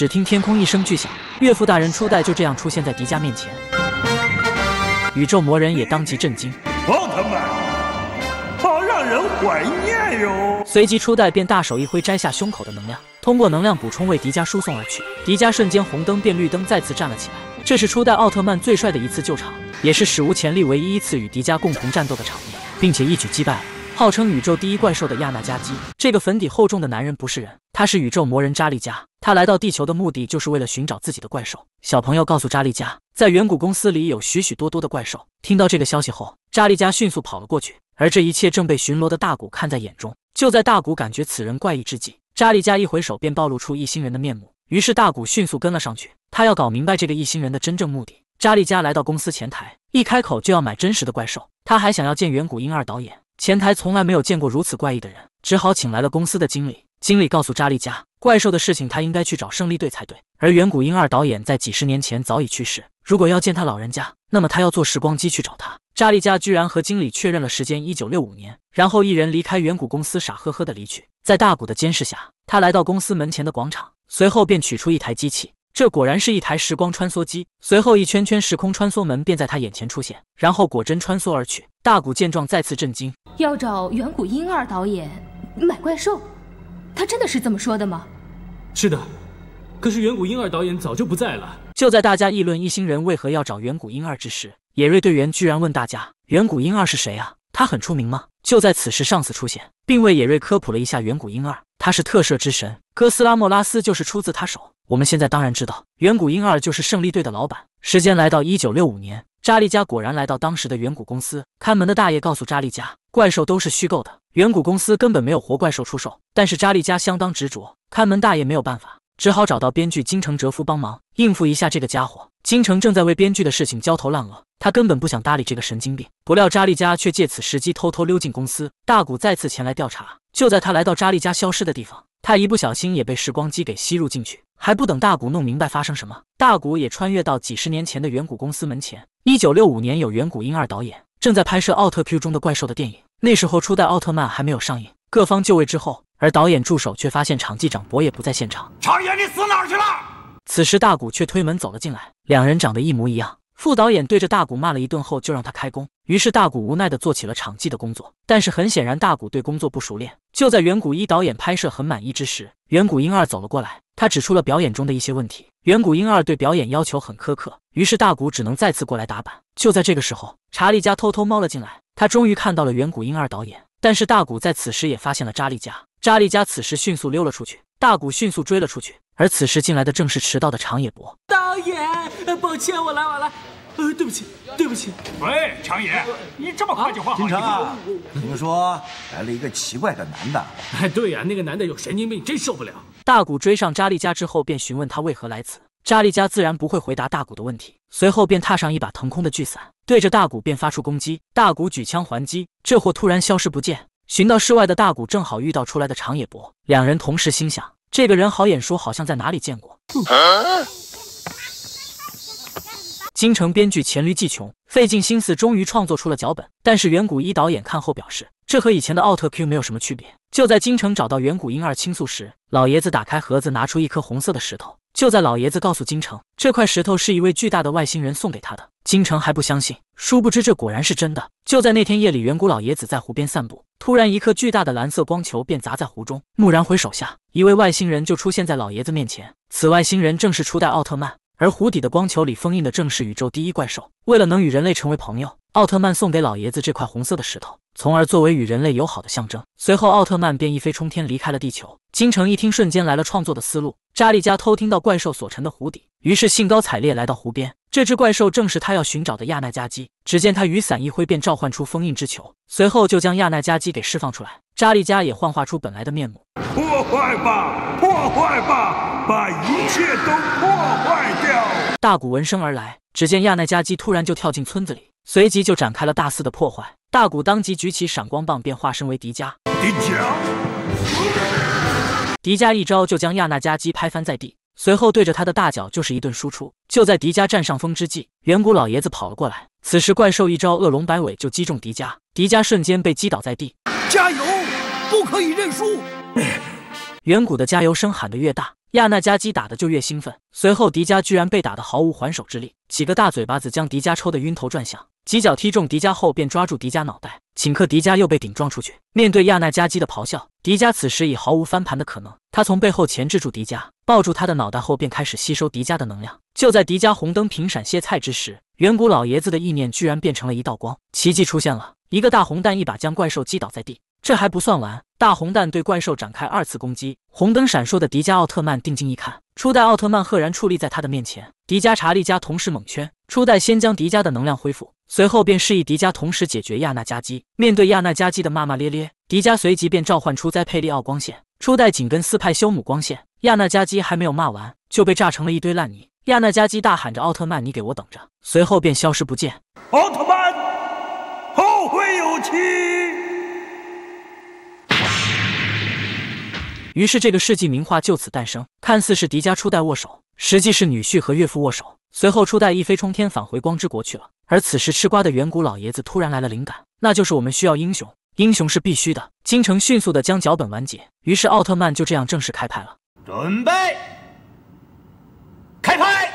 只听天空一声巨响，岳父大人初代就这样出现在迪迦面前。宇宙魔人也当即震惊。奥特曼，好让人怀念哟！随即初代便大手一挥，摘下胸口的能量，通过能量补充为迪迦输送而去。迪迦瞬间红灯变绿灯，再次站了起来。这是初代奥特曼最帅的一次救场，也是史无前例唯一一次与迪迦共同战斗的场面，并且一举击败了号称宇宙第一怪兽的亚纳加基。这个粉底厚重的男人不是人。他是宇宙魔人扎利加，他来到地球的目的就是为了寻找自己的怪兽。小朋友告诉扎利加，在远古公司里有许许多多的怪兽。听到这个消息后，扎利加迅速跑了过去，而这一切正被巡逻的大古看在眼中。就在大古感觉此人怪异之际，扎利加一回手便暴露出异星人的面目。于是大古迅速跟了上去，他要搞明白这个异星人的真正目的。扎利加来到公司前台，一开口就要买真实的怪兽，他还想要见远古英二导演。前台从来没有见过如此怪异的人，只好请来了公司的经理。经理告诉扎利加，怪兽的事情他应该去找胜利队才对。而远古婴二导演在几十年前早已去世，如果要见他老人家，那么他要坐时光机去找他。扎利家居然和经理确认了时间，一九六五年，然后一人离开远古公司，傻呵呵的离去。在大古的监视下，他来到公司门前的广场，随后便取出一台机器，这果然是一台时光穿梭机。随后一圈圈时空穿梭门便在他眼前出现，然后果真穿梭而去。大古见状再次震惊，要找远古婴二导演买怪兽。他真的是这么说的吗？是的，可是远古婴儿导演早就不在了。就在大家议论一行人为何要找远古婴儿之时，野瑞队员居然问大家：“远古婴儿是谁啊？他很出名吗？”就在此时，上司出现，并为野瑞科普了一下远古婴儿。他是特摄之神，哥斯拉、莫拉斯就是出自他手。我们现在当然知道，远古婴儿就是胜利队的老板。时间来到一九六五年。扎利加果然来到当时的远古公司，看门的大爷告诉扎利加，怪兽都是虚构的，远古公司根本没有活怪兽出售。但是扎利加相当执着，看门大爷没有办法，只好找到编剧金城哲夫帮忙应付一下这个家伙。金城正在为编剧的事情焦头烂额，他根本不想搭理这个神经病。不料扎利加却借此时机偷偷溜进公司，大古再次前来调查。就在他来到扎利加消失的地方。他一不小心也被时光机给吸入进去，还不等大古弄明白发生什么，大古也穿越到几十年前的远古公司门前。一九六五年，有远古英二导演正在拍摄《奥特 Q》中的怪兽的电影，那时候初代奥特曼还没有上映。各方就位之后，而导演助手却发现场记长博也不在现场。常爷，你死哪去了？此时大古却推门走了进来，两人长得一模一样。副导演对着大古骂了一顿后，就让他开工。于是大古无奈地做起了场记的工作。但是很显然，大古对工作不熟练。就在远古一导演拍摄很满意之时，远古英二走了过来，他指出了表演中的一些问题。远古英二对表演要求很苛刻，于是大古只能再次过来打板。就在这个时候，查理加偷偷猫了进来，他终于看到了远古英二导演。但是大古在此时也发现了查理加，查理加此时迅速溜了出去，大古迅速追了出去。而此时进来的正是迟到的长野博导演，抱歉我来晚了，呃，对不起，对不起。喂，长野，你这么快就换一城，听说来了一个奇怪的男的。哎，对呀，那个男的有神经病，真受不了。大谷追上扎利家之后，便询问他为何来此。扎利家自然不会回答大谷的问题，随后便踏上一把腾空的巨伞，对着大谷便发出攻击。大谷举枪还击，这货突然消失不见。寻到室外的大谷正好遇到出来的长野博，两人同时心想。这个人好眼熟，好像在哪里见过。京城编剧黔驴技穷，费尽心思终于创作出了脚本，但是远古一导演看后表示，这和以前的奥特 Q 没有什么区别。就在京城找到远古婴儿倾诉时，老爷子打开盒子，拿出一颗红色的石头。就在老爷子告诉京城，这块石头是一位巨大的外星人送给他的。京城还不相信，殊不知这果然是真的。就在那天夜里，远古老爷子在湖边散步，突然一颗巨大的蓝色光球便砸在湖中。蓦然回首下，一位外星人就出现在老爷子面前。此外星人正是初代奥特曼，而湖底的光球里封印的正是宇宙第一怪兽。为了能与人类成为朋友，奥特曼送给老爷子这块红色的石头，从而作为与人类友好的象征。随后，奥特曼便一飞冲天离开了地球。京城一听，瞬间来了创作的思路。扎利加偷听到怪兽所沉的湖底，于是兴高采烈来到湖边。这只怪兽正是他要寻找的亚奈加基。只见他雨伞一挥，便召唤出封印之球，随后就将亚奈加基给释放出来。扎利加也幻化出本来的面目。破坏吧，破坏吧，把一切都破坏掉！大古闻声而来，只见亚奈加基突然就跳进村子里，随即就展开了大肆的破坏。大古当即举起闪光棒，便化身为迪迦。迪迦！迪迦一招就将亚奈加基拍翻在地。随后对着他的大脚就是一顿输出。就在迪迦占上风之际，远古老爷子跑了过来。此时怪兽一招恶龙摆尾就击中迪迦，迪迦瞬间被击倒在地。加油，不可以认输！远古的加油声喊得越大。亚纳加基打得就越兴奋，随后迪家居然被打得毫无还手之力，几个大嘴巴子将迪迦抽得晕头转向，几脚踢中迪迦后便抓住迪迦脑袋，顷刻迪迦又被顶撞出去。面对亚纳加基的咆哮，迪迦此时已毫无翻盘的可能。他从背后钳制住迪迦，抱住他的脑袋后便开始吸收迪迦的能量。就在迪迦红灯频闪歇菜之时，远古老爷子的意念居然变成了一道光，奇迹出现了，一个大红蛋一把将怪兽击倒在地。这还不算完，大红蛋对怪兽展开二次攻击。红灯闪烁的迪迦奥特曼定睛一看，初代奥特曼赫然矗立在他的面前。迪迦、查理加同时猛圈。初代先将迪迦的能量恢复，随后便示意迪迦同时解决亚纳加基。面对亚纳加基的骂骂咧咧，迪迦随即便召唤出灾佩利奥光线。初代紧跟斯派修姆光线。亚纳加基还没有骂完，就被炸成了一堆烂泥。亚纳加基大喊着：“奥特曼，你给我等着！”随后便消失不见。奥特曼，后会有期。于是，这个世纪名画就此诞生。看似是迪迦初代握手，实际是女婿和岳父握手。随后，初代一飞冲天，返回光之国去了。而此时，吃瓜的远古老爷子突然来了灵感，那就是我们需要英雄，英雄是必须的。京城迅速的将脚本完结，于是奥特曼就这样正式开拍了。准备，开拍。